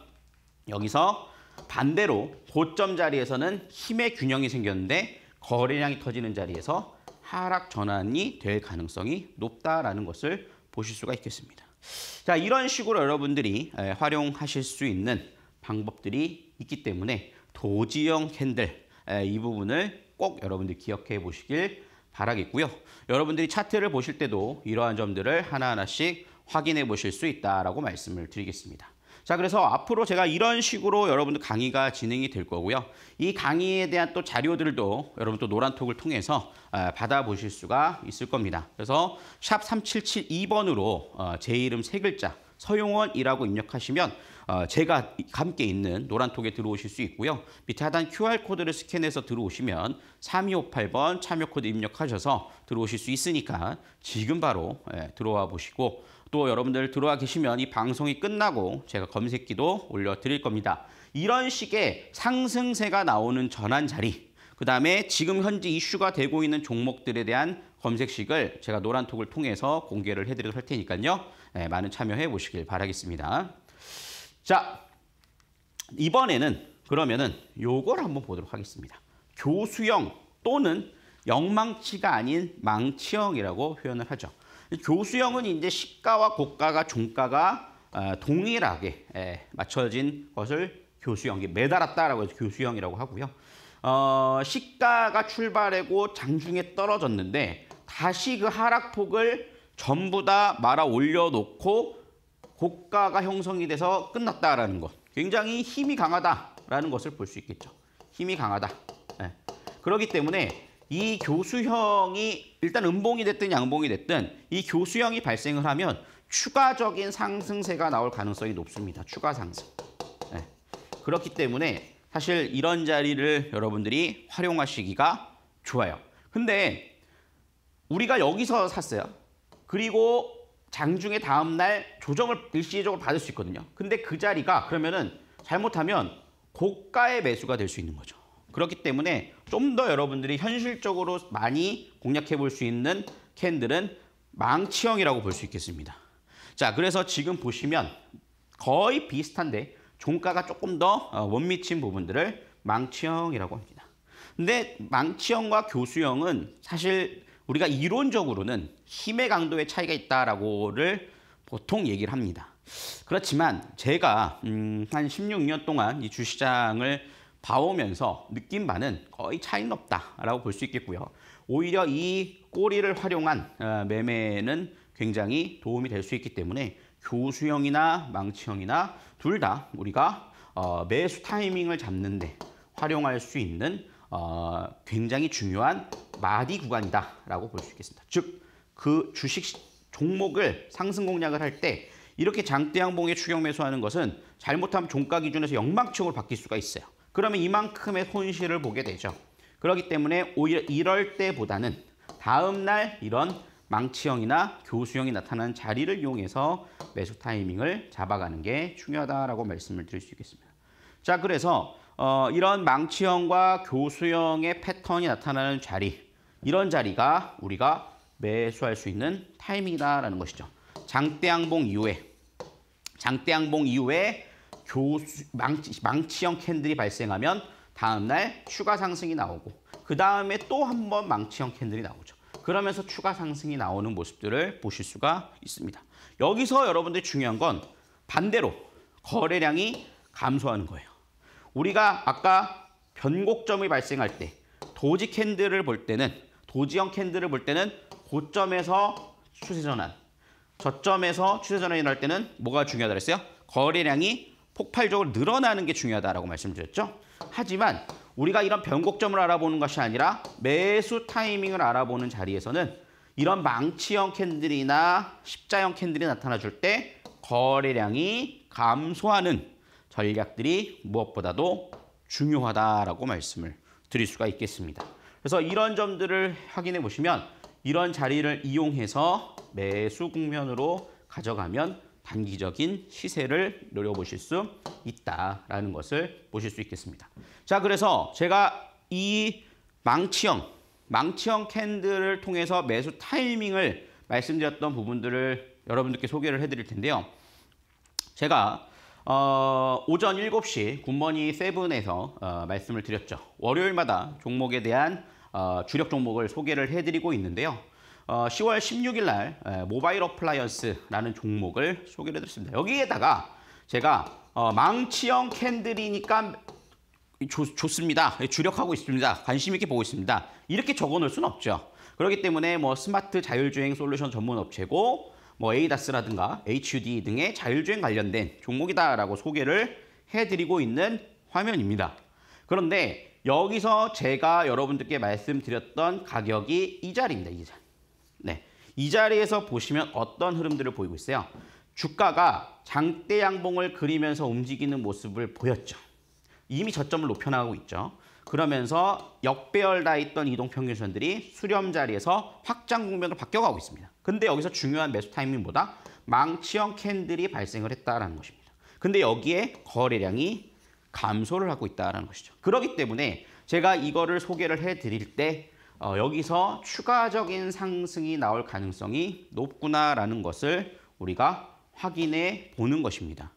여기서 반대로 고점 자리에서는 힘의 균형이 생겼는데 거래량이 터지는 자리에서 하락 전환이 될 가능성이 높다라는 것을 보실 수가 있겠습니다. 자 이런 식으로 여러분들이 활용하실 수 있는 방법들이 있기 때문에 도지형 캔들이 부분을 꼭 여러분들 기억해 보시길 바라겠고요. 여러분들이 차트를 보실 때도 이러한 점들을 하나하나씩 확인해 보실 수 있다라고 말씀을 드리겠습니다. 자, 그래서 앞으로 제가 이런 식으로 여러분들 강의가 진행이 될 거고요. 이 강의에 대한 또 자료들도 여러분 또 노란톡을 통해서 받아보실 수가 있을 겁니다. 그래서 샵 3772번으로 어, 제 이름 세 글자 서용원이라고 입력하시면 어, 제가 함께 있는 노란톡에 들어오실 수 있고요. 밑에 하단 QR코드를 스캔해서 들어오시면 3258번 참여 코드 입력하셔서 들어오실 수 있으니까 지금 바로 예, 들어와 보시고 또 여러분들 들어와 계시면 이 방송이 끝나고 제가 검색기도 올려드릴 겁니다. 이런 식의 상승세가 나오는 전환 자리 그 다음에 지금 현재 이슈가 되고 있는 종목들에 대한 검색식을 제가 노란톡을 통해서 공개를 해드리도록 할 테니까요. 예, 많은 참여해 보시길 바라겠습니다. 자, 이번에는 그러면은 요걸 한번 보도록 하겠습니다. 교수형 또는 영망치가 아닌 망치형이라고 표현을 하죠. 교수형은 이제 시가와 고가가 종가가 어, 동일하게 맞춰진 것을 교수형, 매달았다라고 해서 교수형이라고 하고요. 어, 시가가 출발하고 장중에 떨어졌는데 다시 그 하락폭을 전부 다 말아 올려놓고 고가가 형성이 돼서 끝났다라는 것. 굉장히 힘이 강하다라는 것을 볼 수 있겠죠. 힘이 강하다. 네. 예. 그렇기 때문에 이 교수형이 일단 음봉이 됐든 양봉이 됐든 이 교수형이 발생을 하면 추가적인 상승세가 나올 가능성이 높습니다. 추가 상승. 네. 그렇기 때문에 사실 이런 자리를 여러분들이 활용하시기가 좋아요. 근데 우리가 여기서 샀어요. 그리고 장중에 다음 날 조정을 일시적으로 받을 수 있거든요. 근데 그 자리가 그러면은 잘못하면 고가의 매수가 될 수 있는 거죠. 그렇기 때문에 좀 더 여러분들이 현실적으로 많이 공략해 볼 수 있는 캔들은 망치형이라고 볼 수 있겠습니다. 자, 그래서 지금 보시면 거의 비슷한데 종가가 조금 더 어, 원미친 부분들을 망치형이라고 합니다. 근데 망치형과 교수형은 사실 우리가 이론적으로는 힘의 강도의 차이가 있다라고를 보통 얘기를 합니다. 그렇지만 제가 음, 한 16년 동안 이 주시장을 봐오면서 느낀 바는 거의 차이는 없다라고 볼 수 있겠고요. 오히려 이 꼬리를 활용한 어, 매매는 굉장히 도움이 될 수 있기 때문에 교수형이나 망치형이나 둘 다 우리가 어, 매수 타이밍을 잡는데 활용할 수 있는 어, 굉장히 중요한 마디 구간이다라고 볼 수 있겠습니다. 즉 그 주식 종목을 상승 공략을 할 때 이렇게 장대양봉에 추격 매수하는 것은 잘못하면 종가 기준에서 영망층으로 바뀔 수가 있어요. 그러면 이만큼의 손실을 보게 되죠. 그렇기 때문에 오히려 이럴 때보다는 다음 날 이런 망치형이나 교수형이 나타나는 자리를 이용해서 매수 타이밍을 잡아가는 게 중요하다라고 말씀을 드릴 수 있겠습니다. 자, 그래서 어, 이런 망치형과 교수형의 패턴이 나타나는 자리 이런 자리가 우리가 매수할 수 있는 타이밍이다라는 것이죠. 장대양봉 이후에 장대양봉 이후에 교수, 망치, 망치형 캔들이 발생하면 다음날 추가 상승이 나오고 그 다음에 또 한 번 망치형 캔들이 나오죠. 그러면서 추가 상승이 나오는 모습들을 보실 수가 있습니다. 여기서 여러분들 중요한 건 반대로 거래량이 감소하는 거예요. 우리가 아까 변곡점이 발생할 때 도지 캔들을 볼 때는 고지형 캔들을 볼 때는 고점에서 추세 전환, 저점에서 추세 전환이 날 때는 뭐가 중요하다 그랬어요? 거래량이 폭발적으로 늘어나는 게중요하다고 말씀드렸죠. 하지만 우리가 이런 변곡점을 알아보는 것이 아니라 매수 타이밍을 알아보는 자리에서는 이런 망치형 캔들이나 십자형 캔들이 나타나 줄 때 거래량이 감소하는 전략들이 무엇보다도 중요하다라고 말씀을 드릴 수가 있겠습니다. 그래서 이런 점들을 확인해 보시면 이런 자리를 이용해서 매수 국면으로 가져가면 단기적인 시세를 노려보실 수 있다라는 것을 보실 수 있겠습니다. 자, 그래서 제가 이 망치형, 망치형 캔들을 통해서 매수 타이밍을 말씀드렸던 부분들을 여러분들께 소개를 해드릴 텐데요. 제가 어, 오전 7시 굿머니 세븐에서 어, 말씀을 드렸죠. 월요일마다 종목에 대한 어, 주력 종목을 소개를 해드리고 있는데요. 10월 어, 16일 날 모바일 어플라이언스라는 종목을 소개를 해드렸습니다. 여기에다가 제가 어, 망치형 캔들이니까 좋, 좋습니다. 주력하고 있습니다. 관심 있게 보고 있습니다. 이렇게 적어놓을 수는 없죠. 그렇기 때문에 뭐 스마트 자율주행 솔루션 전문 업체고 뭐 ADAS라든가 HUD 등의 자율주행 관련된 종목이다라고 소개를 해드리고 있는 화면입니다. 그런데 여기서 제가 여러분들께 말씀드렸던 가격이 이 자리입니다. 이 자리. 네. 이 자리에서 보시면 어떤 흐름들을 보이고 있어요? 주가가 장대 양봉을 그리면서 움직이는 모습을 보였죠. 이미 저점을 높여나가고 있죠. 그러면서 역배열다 있던 이동평균선들이 수렴 자리에서 확장 공면으로 바뀌어가고 있습니다. 근데 여기서 중요한 매수 타이밍 보다 망치형 캔들이 발생을 했다는 것입니다. 근데 여기에 거래량이 감소를 하고 있다는 것이죠. 그렇기 때문에 제가 이거를 소개를 해드릴 때 어, 여기서 추가적인 상승이 나올 가능성이 높구나라는 것을 우리가 확인해 보는 것입니다.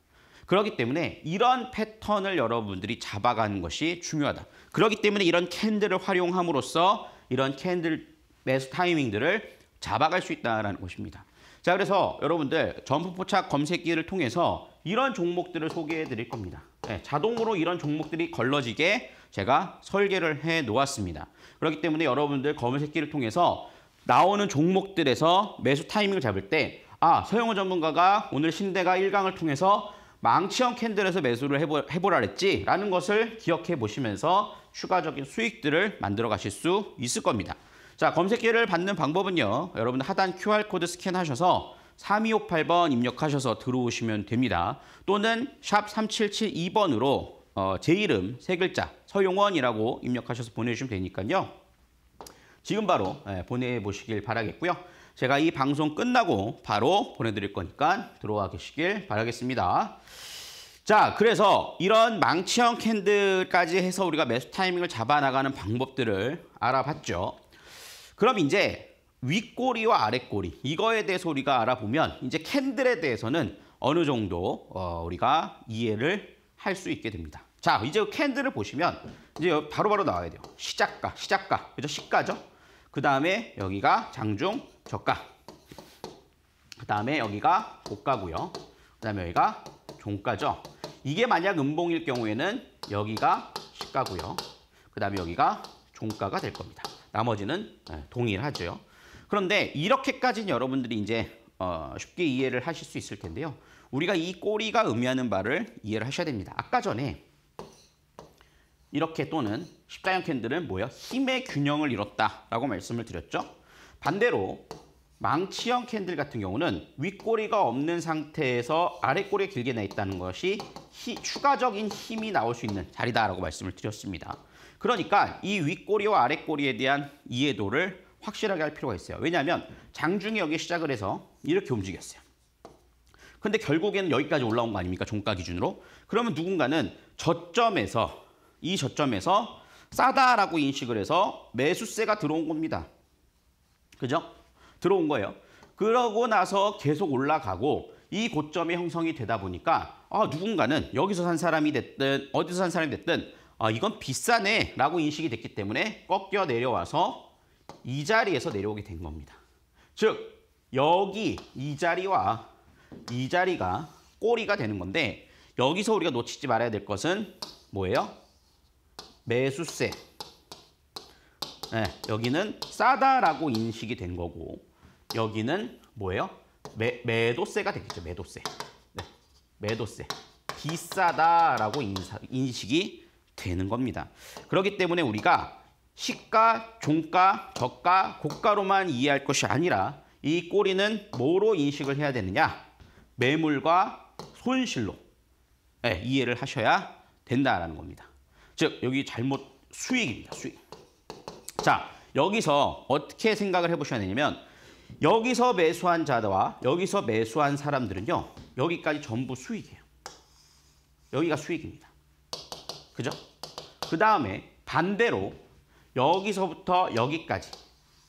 그렇기 때문에 이런 패턴을 여러분들이 잡아가는 것이 중요하다. 그렇기 때문에 이런 캔들을 활용함으로써 이런 캔들 매수 타이밍들을 잡아갈 수 있다는 것입니다. 자, 그래서 여러분들 점프포착 검색기를 통해서 이런 종목들을 소개해 드릴 겁니다. 네, 자동으로 이런 종목들이 걸러지게 제가 설계를 해 놓았습니다. 그렇기 때문에 여러분들 검은색 기를 통해서 나오는 종목들에서 매수 타이밍을 잡을 때 아, 서영호 전문가가 오늘 신대가 1강을 통해서 망치형 캔들에서 매수를 해보, 해보라 했지 라는 것을 기억해 보시면서 추가적인 수익들을 만들어 가실 수 있을 겁니다. 자, 검색기를 받는 방법은요. 여러분 하단 QR코드 스캔하셔서 3258번 입력하셔서 들어오시면 됩니다. 또는 샵 3772번으로 어, 제 이름 세 글자 서용원이라고 입력하셔서 보내주시면 되니까요. 지금 바로 예, 보내보시길 바라겠고요. 제가 이 방송 끝나고 바로 보내드릴 거니까 들어와 계시길 바라겠습니다. 자, 그래서 이런 망치형 캔들까지 해서 우리가 매수 타이밍을 잡아나가는 방법들을 알아봤죠. 그럼 이제 윗꼬리와 아랫꼬리 이거에 대해서 우리가 알아보면 이제 캔들에 대해서는 어느 정도 어, 우리가 이해를 할 수 있게 됩니다. 자, 이제 캔들을 보시면 이제 바로바로 바로 나와야 돼요. 시작가, 시작가, 그죠? 시가죠? 그 다음에 여기가 장중, 저가. 그 다음에 여기가 고가고요. 그 다음에 여기가 종가죠. 이게 만약 음봉일 경우에는 여기가 시가고요. 그 다음에 여기가 종가가 될 겁니다. 나머지는 예, 동일하죠. 그런데 이렇게까지는 여러분들이 이제 어, 쉽게 이해를 하실 수 있을 텐데요. 우리가 이 꼬리가 의미하는 바를 이해를 하셔야 됩니다. 아까 전에 이렇게 또는 십자형 캔들은 뭐예요? 힘의 균형을 잃었다라고 말씀을 드렸죠. 반대로 망치형 캔들 같은 경우는 윗꼬리가 없는 상태에서 아랫꼬리에 길게 나 있다는 것이 히, 추가적인 힘이 나올 수 있는 자리다라고 말씀을 드렸습니다. 그러니까 이 윗꼬리와 아랫꼬리에 대한 이해도를 확실하게 할 필요가 있어요. 왜냐하면 장중이 여기 시작을 해서 이렇게 움직였어요. 근데 결국에는 여기까지 올라온 거 아닙니까? 종가 기준으로. 그러면 누군가는 저점에서 이 저점에서 싸다라고 인식을 해서 매수세가 들어온 겁니다. 그죠? 들어온 거예요. 그러고 나서 계속 올라가고 이 고점이 형성이 되다 보니까 아, 누군가는 여기서 산 사람이 됐든 어디서 산 사람이 됐든 아, 이건 비싸네라고 인식이 됐기 때문에 꺾여 내려와서 이 자리에서 내려오게 된 겁니다. 즉 여기 이 자리와 이 자리가 꼬리가 되는 건데 여기서 우리가 놓치지 말아야 될 것은 뭐예요? 매수세. 네, 여기는 싸다라고 인식이 된 거고 여기는 뭐예요? 매, 매도세가 되겠죠. 매도세. 네, 매도세. 비싸다라고 인사, 인식이 되는 겁니다. 그렇기 때문에 우리가 시가, 종가, 저가, 고가로만 이해할 것이 아니라 이 꼬리는 뭐로 인식을 해야 되느냐? 매물과 손실로 네, 이해를 하셔야 된다라는 겁니다. 즉 여기 잘못 수익입니다. 수익. 자 여기서 어떻게 생각을 해보셔야 되냐면 여기서 매수한 자와 여기서 매수한 사람들은요. 여기까지 전부 수익이에요. 여기가 수익입니다. 그죠? 그 다음에 반대로 여기서부터 여기까지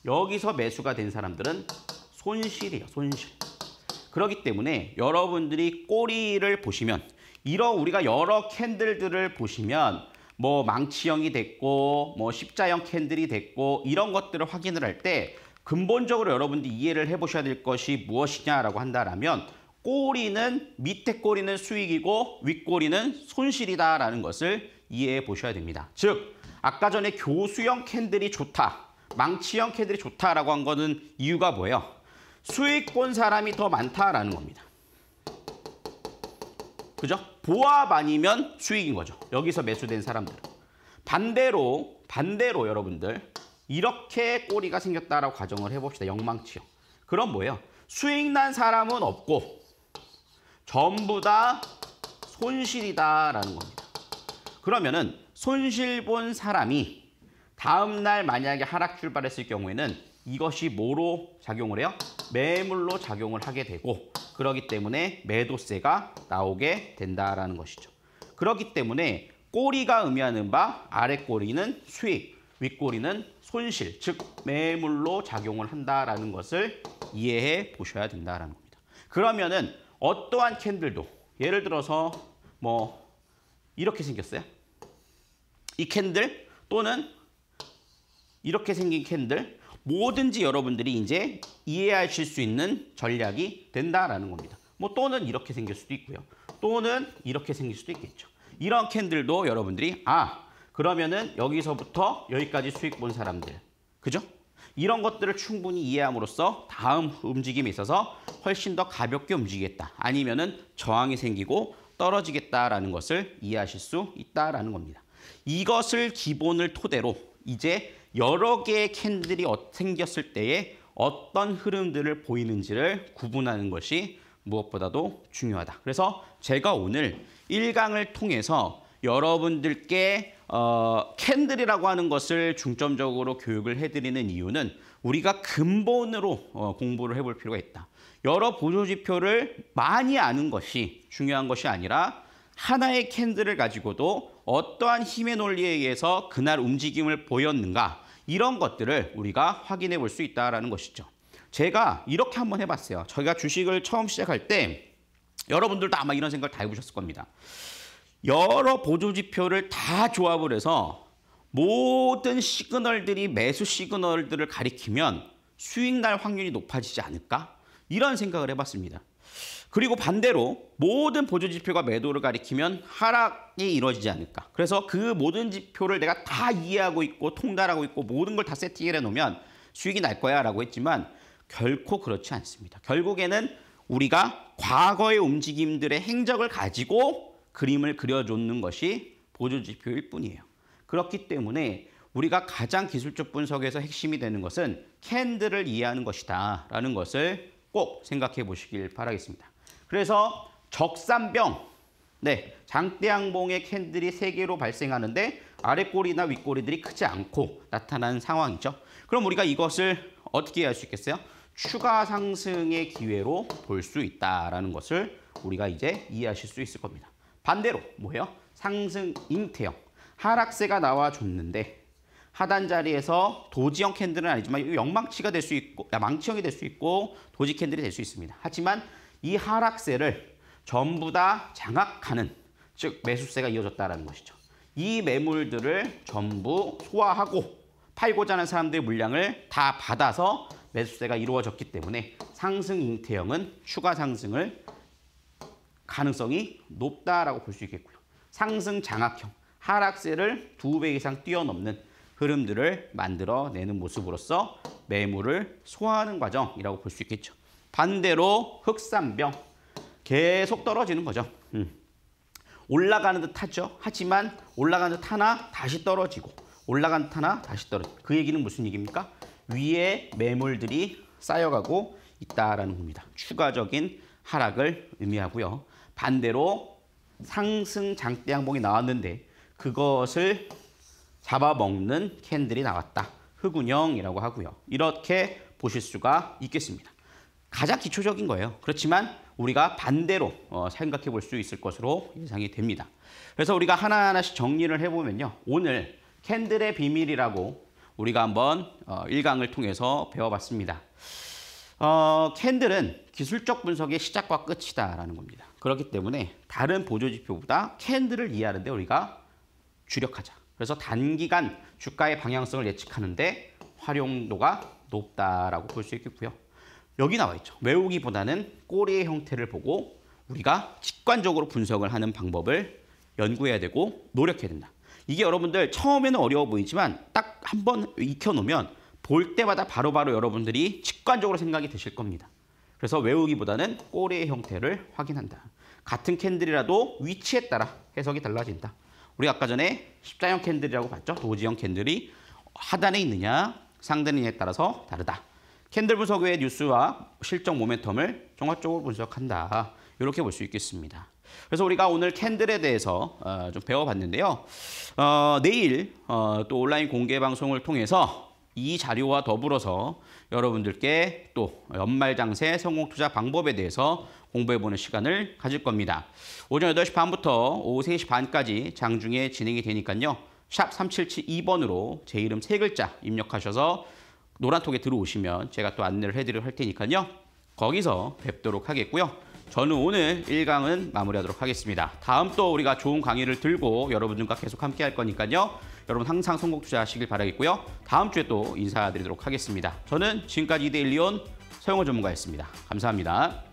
여기서 매수가 된 사람들은 손실이에요. 손실. 그렇기 때문에 여러분들이 꼬리를 보시면 이러 우리가 여러 캔들들을 보시면 뭐 망치형이 됐고 뭐 십자형 캔들이 됐고 이런 것들을 확인을 할 때 근본적으로 여러분들이 이해를 해보셔야 될 것이 무엇이냐라고 한다면 꼬리는 밑에 꼬리는 수익이고 윗꼬리는 손실이다라는 것을 이해해 보셔야 됩니다. 즉 아까 전에 교수형 캔들이 좋다, 망치형 캔들이 좋다라고 한 거는 이유가 뭐예요? 수익 본 사람이 더 많다라는 겁니다. 그죠? 보합 아니면 수익인 거죠. 여기서 매수된 사람들 반대로, 반대로 여러분들 이렇게 꼬리가 생겼다라고 가정을 해봅시다. 영망치형. 그럼 뭐예요? 수익 난 사람은 없고 전부 다 손실이다라는 겁니다. 그러면은 손실 본 사람이 다음 날 만약에 하락 출발했을 경우에는 이것이 뭐로 작용을 해요? 매물로 작용을 하게 되고 그러기 때문에 매도세가 나오게 된다라는 것이죠. 그렇기 때문에 꼬리가 의미하는 바 아래 꼬리는 수익, 윗꼬리는 손실, 즉 매물로 작용을 한다라는 것을 이해해 보셔야 된다라는 겁니다. 그러면은 어떠한 캔들도 예를 들어서 뭐 이렇게 생겼어요. 이 캔들 또는 이렇게 생긴 캔들 뭐든지 여러분들이 이제 이해하실 수 있는 전략이 된다라는 겁니다. 뭐 또는 이렇게 생길 수도 있고요. 또는 이렇게 생길 수도 있겠죠. 이런 캔들도 여러분들이 아 그러면은 여기서부터 여기까지 수익 본 사람들 그죠? 이런 것들을 충분히 이해함으로써 다음 움직임에 있어서 훨씬 더 가볍게 움직이겠다. 아니면은 저항이 생기고 떨어지겠다라는 것을 이해하실 수 있다라는 겁니다. 이것을 기본을 토대로 이제 여러 개의 캔들이 생겼을 때에 어떤 흐름들을 보이는지를 구분하는 것이 무엇보다도 중요하다. 그래서 제가 오늘 1강을 통해서 여러분들께 어, 캔들이라고 하는 것을 중점적으로 교육을 해드리는 이유는 우리가 근본으로 어, 공부를 해볼 필요가 있다. 여러 보조지표를 많이 아는 것이 중요한 것이 아니라 하나의 캔들을 가지고도 어떠한 힘의 논리에 의해서 그날 움직임을 보였는가 이런 것들을 우리가 확인해 볼 수 있다라는 것이죠. 제가 이렇게 한번 해봤어요. 저희가 주식을 처음 시작할 때 여러분들도 아마 이런 생각 다 해보셨을 겁니다. 여러 보조지표를 다 조합을 해서 모든 시그널들이 매수 시그널들을 가리키면 수익 날 확률이 높아지지 않을까? 이런 생각을 해봤습니다. 그리고 반대로 모든 보조 지표가 매도를 가리키면 하락이 이루어지지 않을까. 그래서 그 모든 지표를 내가 다 이해하고 있고 통달하고 있고 모든 걸 다 세팅을 해놓으면 수익이 날 거야 라고 했지만 결코 그렇지 않습니다. 결국에는 우리가 과거의 움직임들의 행적을 가지고 그림을 그려놓는 것이 보조 지표일 뿐이에요. 그렇기 때문에 우리가 가장 기술적 분석에서 핵심이 되는 것은 캔들을 이해하는 것이다라는 것을 꼭 생각해 보시길 바라겠습니다. 그래서 적산병, 네, 장대양봉의 캔들이 세개로 발생하는데 아랫꼬리나 윗꼬리들이 크지 않고 나타나는 상황이죠. 그럼 우리가 이것을 어떻게 할 수 있겠어요? 추가 상승의 기회로 볼 수 있다라는 것을 우리가 이제 이해하실 수 있을 겁니다. 반대로 뭐예요? 상승 인태형 하락세가 나와줬는데 하단 자리에서 도지형 캔들은 아니지만 영망치가 될 수 있고 아, 망치형이 될 수 있고 도지 캔들이 될 수 있습니다. 하지만 이 하락세를 전부 다 장악하는 즉 매수세가 이어졌다는 것이죠. 이 매물들을 전부 소화하고 팔고자 하는 사람들의 물량을 다 받아서 매수세가 이루어졌기 때문에 상승 잉태형은 추가 상승을 가능성이 높다라고 볼 수 있겠고요. 상승 장악형, 하락세를 두 배 이상 뛰어넘는 흐름들을 만들어내는 모습으로써 매물을 소화하는 과정이라고 볼 수 있겠죠. 반대로 흑산병 계속 떨어지는 거죠. 음. 올라가는 듯 하죠. 하지만 올라가는 듯 하나 다시 떨어지고 올라간 듯 하나 다시 떨어지고 그 얘기는 무슨 얘기입니까? 위에 매물들이 쌓여가고 있다라는 겁니다. 추가적인 하락을 의미하고요. 반대로 상승 장대 양봉이 나왔는데 그것을 잡아먹는 캔들이 나왔다. 흑운형이라고 하고요. 이렇게 보실 수가 있겠습니다. 가장 기초적인 거예요. 그렇지만 우리가 반대로 어, 생각해 볼 수 있을 것으로 예상이 됩니다. 그래서 우리가 하나하나씩 정리를 해보면요. 오늘 캔들의 비밀이라고 우리가 한번 어, 일강을 통해서 배워봤습니다. 어, 캔들은 기술적 분석의 시작과 끝이다라는 겁니다. 그렇기 때문에 다른 보조지표보다 캔들을 이해하는 데 우리가 주력하자. 그래서 단기간 주가의 방향성을 예측하는 데 활용도가 높다라고 볼 수 있겠고요. 여기 나와 있죠. 외우기보다는 꼬리의 형태를 보고 우리가 직관적으로 분석을 하는 방법을 연구해야 되고 노력해야 된다. 이게 여러분들 처음에는 어려워 보이지만 딱 한 번 익혀놓으면 볼 때마다 바로바로 바로 여러분들이 직관적으로 생각이 드실 겁니다. 그래서 외우기보다는 꼬리의 형태를 확인한다. 같은 캔들이라도 위치에 따라 해석이 달라진다. 우리 아까 전에 십자형 캔들이라고 봤죠? 도지형 캔들이 하단에 있느냐 상단에 따라서 다르다. 캔들 분석의 뉴스와 실적 모멘텀을 종합적으로 분석한다. 이렇게 볼 수 있겠습니다. 그래서 우리가 오늘 캔들에 대해서 어, 좀 배워봤는데요. 어, 내일 어, 또 온라인 공개 방송을 통해서 이 자료와 더불어서 여러분들께 또 연말 장세 성공 투자 방법에 대해서 공부해보는 시간을 가질 겁니다. 오전 8시 반부터 오후 3시 반까지 장중에 진행이 되니까요. 샵 3772번으로 제 이름 세 글자 입력하셔서 노란톡에 들어오시면 제가 또 안내를 해드릴 할 테니까요. 거기서 뵙도록 하겠고요. 저는 오늘 1강은 마무리하도록 하겠습니다. 다음 또 우리가 좋은 강의를 들고 여러분들과 계속 함께 할 거니까요. 여러분 항상 성공 투자하시길 바라겠고요. 다음 주에 또 인사드리도록 하겠습니다. 저는 지금까지 이데일리온 서영호 전문가였습니다. 감사합니다.